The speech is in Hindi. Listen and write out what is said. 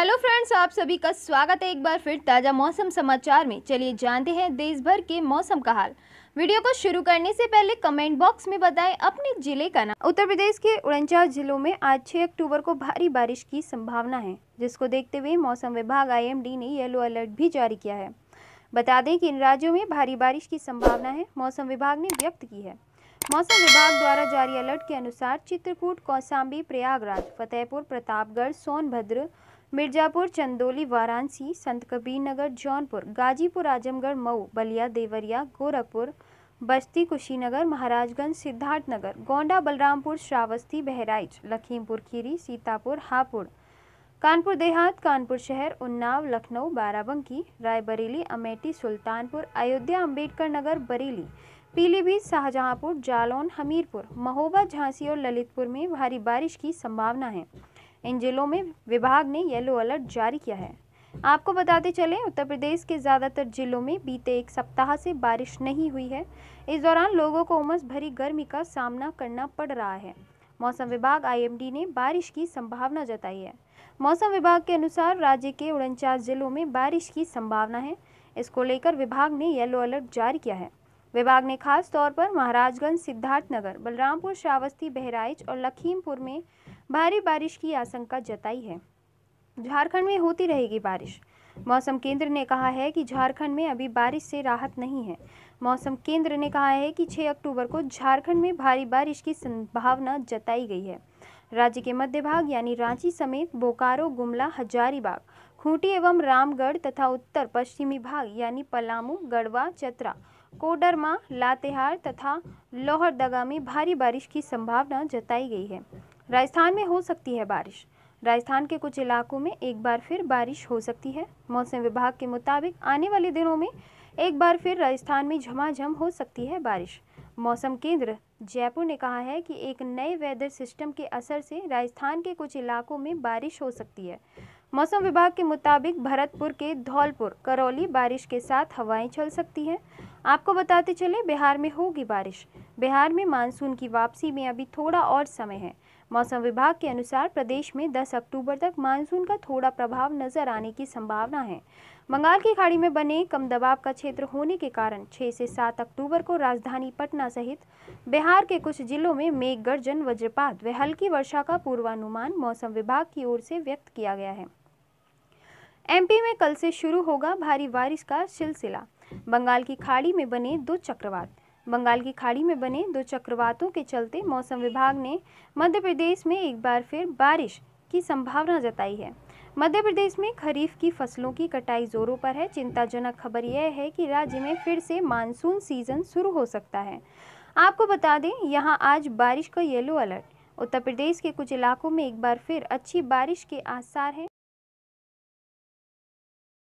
हेलो फ्रेंड्स आप सभी का स्वागत है एक बार फिर ताज़ा मौसम समाचार में चलिए जानते हैं देश भर के मौसम का हाल वीडियो को शुरू करने से पहले कमेंट बॉक्स में बताएं अपने जिले का नाम उत्तर प्रदेश के उनचास जिलों में आज 6 अक्टूबर को भारी बारिश की संभावना है जिसको देखते हुए मौसम विभाग आई ने येलो अलर्ट भी जारी किया है बता दें कि इन राज्यों में भारी बारिश की संभावना है मौसम विभाग ने व्यक्त की है मौसम विभाग द्वारा जारी अलर्ट के अनुसार चित्रकूट कौसाम्बी प्रयागराज फतेहपुर प्रतापगढ़ सोनभद्र मिर्जापुर चंदौली वाराणसी संत कबीर नगर जौनपुर गाजीपुर आजमगढ़ मऊ बलिया देवरिया गोरखपुर बस्ती कुशीनगर महाराजगंज सिद्धार्थनगर गोंडा बलरामपुर श्रावस्ती बहराइच लखीमपुर खीरी सीतापुर हापुड़ कानपुर देहात कानपुर शहर उन्नाव लखनऊ बाराबंकी रायबरेली अमेठी सुल्तानपुर अयोध्या अंबेडकर नगर बरेली पीलीभीत शाहजहांपुर जालौन हमीरपुर महोबा झांसी और ललितपुर में भारी बारिश की संभावना है इन जिलों में विभाग ने येलो अलर्ट जारी किया है आपको बताते चले उत्तर प्रदेश के ज़्यादातर जिलों में बीते एक सप्ताह से बारिश नहीं हुई है इस दौरान लोगों को उमस भरी गर्मी का सामना करना पड़ रहा है मौसम विभाग आईएमडी ने बारिश की संभावना जताई है मौसम विभाग के अनुसार राज्य के उनचास जिलों में बारिश की संभावना है इसको लेकर विभाग ने येलो अलर्ट जारी किया है विभाग ने खास तौर पर महाराजगंज सिद्धार्थनगर बलरामपुर श्रावस्ती बहराइच और लखीमपुर में भारी बारिश की आशंका जताई है झारखंड में होती रहेगी बारिश मौसम केंद्र ने कहा है कि झारखंड में अभी बारिश से राहत नहीं है मौसम केंद्र ने कहा है कि 6 अक्टूबर को झारखंड में भारी बारिश की संभावना जताई गई है राज्य के मध्य भाग यानी रांची समेत बोकारो गुमला हजारीबाग खूंटी एवं रामगढ़ तथा उत्तर पश्चिमी भाग यानी पलामू गढ़वा चतरा कोडरमा लातेहार तथा लोहरदगा में भारी बारिश की संभावना जताई गई है राजस्थान में हो सकती है बारिश राजस्थान के कुछ इलाकों में एक बार फिर बारिश हो सकती है मौसम विभाग के मुताबिक आने वाले दिनों में एक बार फिर राजस्थान में झमाझम हो सकती है बारिश मौसम केंद्र जयपुर ने कहा है कि एक नए वेदर सिस्टम के असर से राजस्थान के कुछ इलाकों में बारिश हो सकती है मौसम विभाग के मुताबिक भरतपुर के धौलपुर करौली बारिश के साथ हवाएं चल सकती हैं आपको बताते चले बिहार में होगी बारिश बिहार में मानसून की वापसी में अभी थोड़ा और समय है मौसम विभाग के अनुसार प्रदेश में 10 अक्टूबर तक मानसून का थोड़ा प्रभाव नजर आने की संभावना है बंगाल की खाड़ी में बने कम दबाव का क्षेत्र होने के कारण 6 से 7 अक्टूबर को राजधानी पटना सहित बिहार के कुछ जिलों में मेघ गर्जन वज्रपात व हल्की वर्षा का पूर्वानुमान मौसम विभाग की ओर से व्यक्त किया गया है एमपी में कल से शुरू होगा भारी बारिश का सिलसिला बंगाल की खाड़ी में बने दो चक्रवात बंगाल की खाड़ी में बने दो चक्रवातों के चलते मौसम विभाग ने मध्य प्रदेश में एक बार फिर बारिश की संभावना जताई है मध्य प्रदेश में खरीफ की फसलों की कटाई जोरों पर है चिंताजनक खबर यह है कि राज्य में फिर से मानसून सीजन शुरू हो सकता है आपको बता दें यहाँ आज बारिश का येलो अलर्ट उत्तर प्रदेश के कुछ इलाकों में एक बार फिर अच्छी बारिश के आसार हैं